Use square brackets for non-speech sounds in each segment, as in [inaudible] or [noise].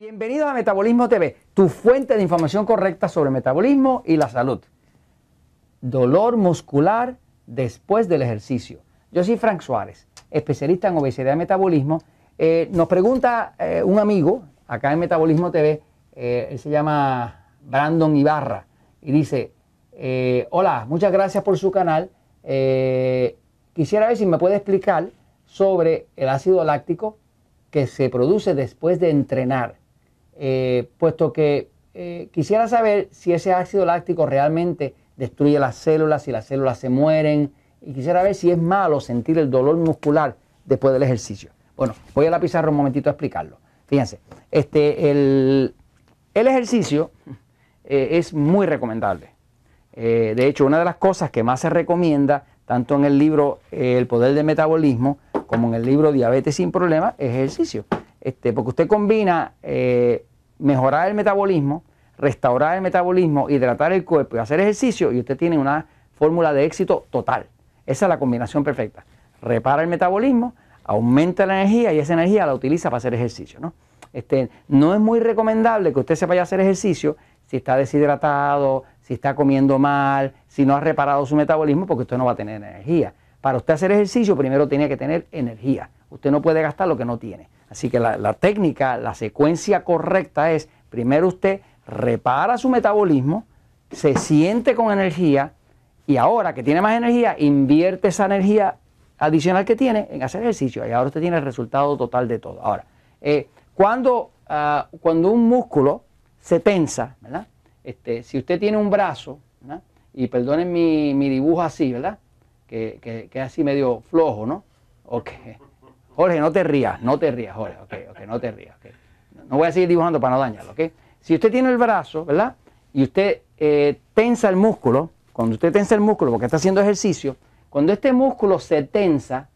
bienvenido a Metabolismo TV, tu fuente de información correcta sobre metabolismo y la salud. Dolor muscular después del ejercicio. Yo soy Frank Suárez, especialista en obesidad y metabolismo. Eh, nos pregunta eh, un amigo acá en Metabolismo TV, eh, él se llama Brandon Ibarra, y dice, hola, muchas gracias por su canal. quisiera ver si me puede explicar sobre el ácido láctico que se produce después de entrenar. Eh, puesto que eh, quisiera saber si ese ácido láctico realmente destruye las células, si las células se mueren, y quisiera ver si es malo sentir el dolor muscular después del ejercicio. Bueno, voy a la pizarra un momentito a explicarlo. Fíjense, este, el, ejercicio eh, es muy recomendable. de hecho, una de las cosas que más se recomienda, tanto en el libro El poder del metabolismo como en el libro Diabetes sin problemas, es ejercicio. Este, porque usted combina eh, mejorar el metabolismo, restaurar el metabolismo, hidratar el cuerpo y hacer ejercicio y usted tiene una fórmula de éxito total. Esa es la combinación perfecta. Repara el metabolismo, aumenta la energía y esa energía la utiliza para hacer ejercicio. ¿no? Este, no es muy recomendable que usted se vaya a hacer ejercicio si está deshidratado, si está comiendo mal, si no ha reparado su metabolismo, porque usted no va a tener energía. Para usted hacer ejercicio primero tiene que tener energía. Usted no puede gastar lo que no tiene. Así que la, técnica, la secuencia correcta es, primero usted repara su metabolismo, se siente con energía y ahora que tiene más energía, invierte esa energía adicional que tiene en hacer ejercicio. Y ahora usted tiene el resultado total de todo. Ahora, eh, cuando, ah, cuando un músculo se tensa, ¿verdad? Este, si usted tiene un brazo, y perdonen mi, dibujo así, ¿verdad? Que, que, que, es así medio flojo, ¿no? Ok. Jorge, no te rías, no te rías, Jorge, ok, ok, no te rías, No voy a seguir dibujando para no dañarlo, ok. Si usted tiene el brazo, ¿verdad? Y usted eh, tensa el músculo, cuando usted tensa el músculo porque está haciendo ejercicio, cuando este músculo se tensa,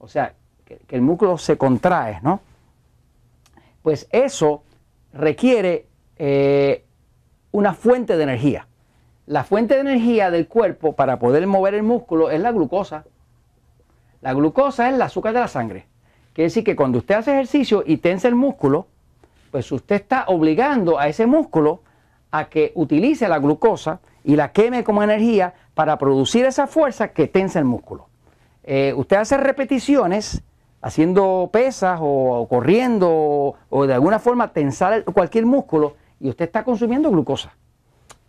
o sea, que, el músculo se contrae, ¿no? Pues eso requiere eh, una fuente de energía. La fuente de energía del cuerpo para poder mover el músculo es la glucosa. La glucosa es el azúcar de la sangre. Quiere decir que cuando usted hace ejercicio y tensa el músculo, pues usted está obligando a ese músculo a que utilice la glucosa y la queme como energía para producir esa fuerza que tensa el músculo. Eh, usted hace repeticiones haciendo pesas o, corriendo o, de alguna forma tensar cualquier músculo y usted está consumiendo glucosa.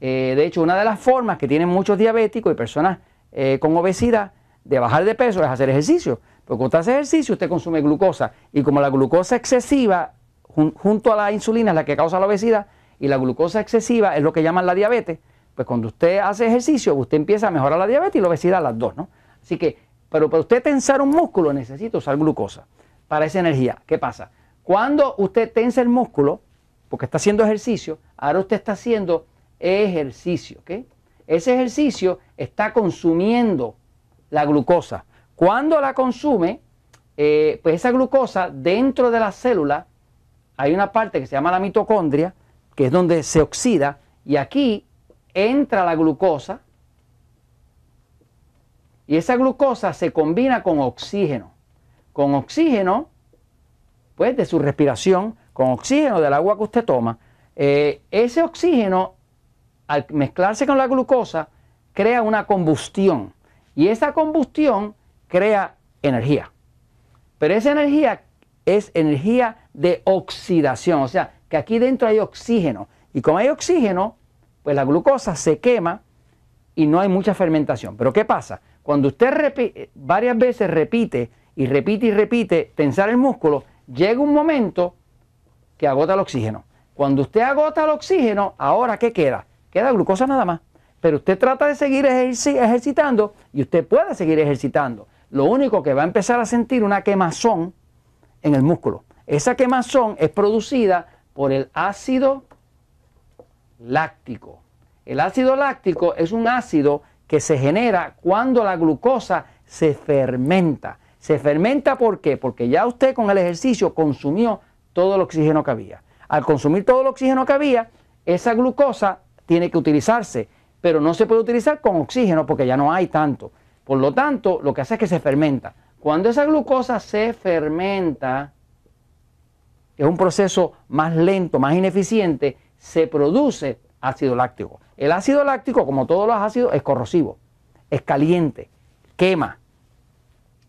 Eh, de hecho, una de las formas que tienen muchos diabéticos y personas eh, con obesidad de bajar de peso es hacer ejercicio. Porque cuando usted hace ejercicio, usted consume glucosa. Y como la glucosa excesiva, junto a la insulina, es la que causa la obesidad, y la glucosa excesiva es lo que llaman la diabetes, pues cuando usted hace ejercicio, usted empieza a mejorar la diabetes y la obesidad, las dos, ¿no? Así que, pero para usted tensar un músculo necesita usar glucosa para esa energía. ¿Qué pasa? Cuando usted tensa el músculo, porque está haciendo ejercicio, ahora usted está haciendo ejercicio, ¿ok? Ese ejercicio está consumiendo la glucosa. Cuando la consume, eh, pues esa glucosa dentro de la célula hay una parte que se llama la mitocondria, que es donde se oxida, y aquí entra la glucosa, y esa glucosa se combina con oxígeno. Con oxígeno, pues de su respiración, con oxígeno del agua que usted toma. Eh, ese oxígeno, al mezclarse con la glucosa, crea una combustión. Y esa combustión crea energía. Pero esa energía es energía de oxidación, o sea, que aquí dentro hay oxígeno. Y como hay oxígeno, pues la glucosa se quema y no hay mucha fermentación. Pero ¿qué pasa? Cuando usted varias veces repite y repite y repite tensar el músculo, llega un momento que agota el oxígeno. Cuando usted agota el oxígeno, ahora ¿qué queda? Queda glucosa nada más. Pero usted trata de seguir ejercitando y usted puede seguir ejercitando lo único que va a empezar a sentir una quemazón en el músculo. Esa quemazón es producida por el ácido láctico. El ácido láctico es un ácido que se genera cuando la glucosa se fermenta. ¿Se fermenta por qué? Porque ya usted con el ejercicio consumió todo el oxígeno que había. Al consumir todo el oxígeno que había, esa glucosa tiene que utilizarse, pero no se puede utilizar con oxígeno porque ya no hay tanto. Por lo tanto, lo que hace es que se fermenta. Cuando esa glucosa se fermenta, es un proceso más lento, más ineficiente, se produce ácido láctico. El ácido láctico, como todos los ácidos, es corrosivo, es caliente, quema.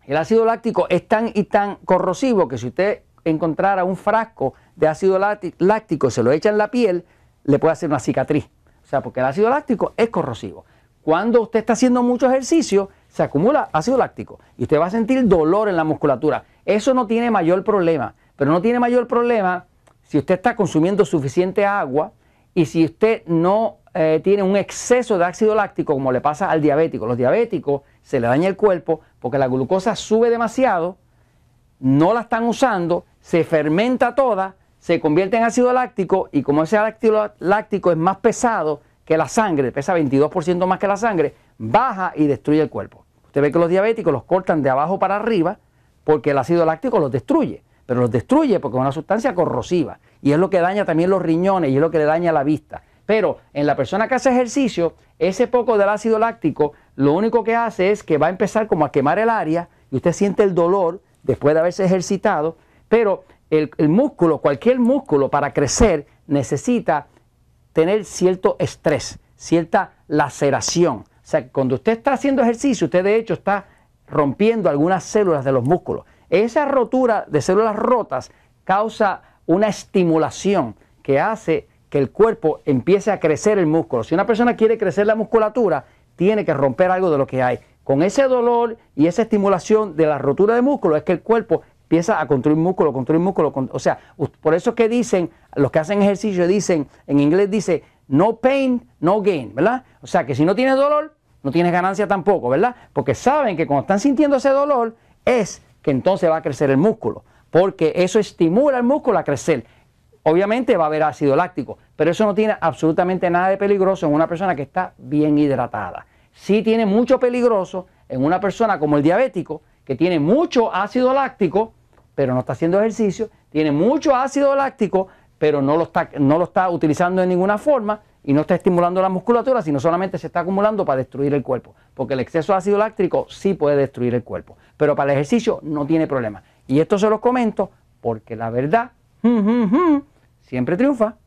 El ácido láctico es tan y tan corrosivo que si usted encontrara un frasco de ácido láctico y se lo echa en la piel, le puede hacer una cicatriz. O sea, porque el ácido láctico es corrosivo. Cuando usted está haciendo mucho ejercicio, se acumula ácido láctico y usted va a sentir dolor en la musculatura. Eso no tiene mayor problema, pero no tiene mayor problema si usted está consumiendo suficiente agua y si usted no eh, tiene un exceso de ácido láctico como le pasa al diabético. Los diabéticos se le daña el cuerpo porque la glucosa sube demasiado, no la están usando, se fermenta toda, se convierte en ácido láctico y como ese ácido láctico es más pesado, que la sangre, pesa 22% más que la sangre, baja y destruye el cuerpo. Usted ve que los diabéticos los cortan de abajo para arriba porque el ácido láctico los destruye, pero los destruye porque es una sustancia corrosiva y es lo que daña también los riñones y es lo que le daña la vista. Pero en la persona que hace ejercicio, ese poco del ácido láctico lo único que hace es que va a empezar como a quemar el área y usted siente el dolor después de haberse ejercitado, pero el, el músculo, cualquier músculo para crecer necesita tener cierto estrés, cierta laceración. O sea, cuando usted está haciendo ejercicio, usted de hecho está rompiendo algunas células de los músculos. Esa rotura de células rotas causa una estimulación que hace que el cuerpo empiece a crecer el músculo. Si una persona quiere crecer la musculatura, tiene que romper algo de lo que hay. Con ese dolor y esa estimulación de la rotura de músculo es que el cuerpo empieza a construir músculo, construir músculo. o sea, por eso es que dicen, los que hacen ejercicio dicen, en inglés dice, no pain, no gain, ¿verdad? O sea, que si no tienes dolor, no tienes ganancia tampoco, ¿verdad? Porque saben que cuando están sintiendo ese dolor es que entonces va a crecer el músculo, porque eso estimula el músculo a crecer. Obviamente va a haber ácido láctico, pero eso no tiene absolutamente nada de peligroso en una persona que está bien hidratada. Sí tiene mucho peligroso en una persona como el diabético, que tiene mucho ácido láctico, pero no está haciendo ejercicio, tiene mucho ácido láctico, pero no lo está, no lo está utilizando de ninguna forma y no está estimulando la musculatura, sino solamente se está acumulando para destruir el cuerpo. Porque el exceso de ácido láctico sí puede destruir el cuerpo, pero para el ejercicio no tiene problema. Y esto se los comento porque la verdad [laughs] siempre triunfa.